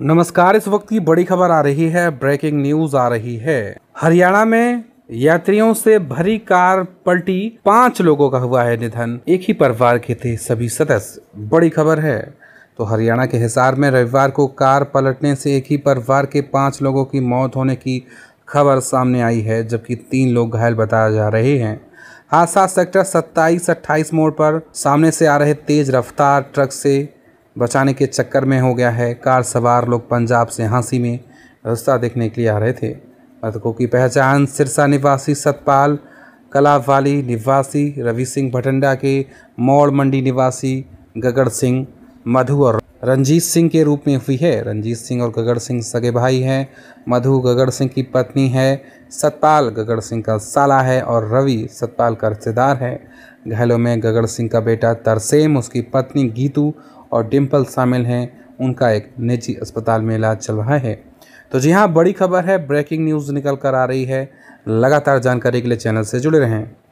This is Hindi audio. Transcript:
नमस्कार इस वक्त की बड़ी खबर आ रही है ब्रेकिंग न्यूज आ रही है हरियाणा में यात्रियों से भरी कार पलटी पांच लोगों का हुआ है निधन एक ही परिवार के थे सभी सदस्य बड़ी खबर है तो हरियाणा के हिसार में रविवार को कार पलटने से एक ही परिवार के पांच लोगों की मौत होने की खबर सामने आई है जबकि तीन लोग घायल बताए जा रहे हैं हादसा सेक्टर सत्ताईस अट्ठाईस मोड़ पर सामने से आ रहे तेज रफ्तार ट्रक से बचाने के चक्कर में हो गया है कार सवार लोग पंजाब से हांसी में रास्ता देखने के लिए आ रहे थे मृतकों की पहचान सिरसा निवासी सतपाल कलावाली निवासी रवि सिंह भटंडा के मौड़ मंडी निवासी गगड़ सिंह मधु और रंजीत सिंह के रूप में हुई है रंजीत सिंह और गगड़ सिंह सगे भाई हैं मधु गगड़ सिंह की पत्नी है सतपाल गगड़ सिंह का साला है और रवि सतपाल का रिश्तेदार है घायलों में गगड़ सिंह का बेटा तरसेम उसकी पत्नी गीतू और डिम्पल शामिल हैं उनका एक निजी अस्पताल में इलाज चल रहा है तो जी हाँ बड़ी खबर है ब्रेकिंग न्यूज़ निकल कर आ रही है लगातार जानकारी के लिए चैनल से जुड़े रहें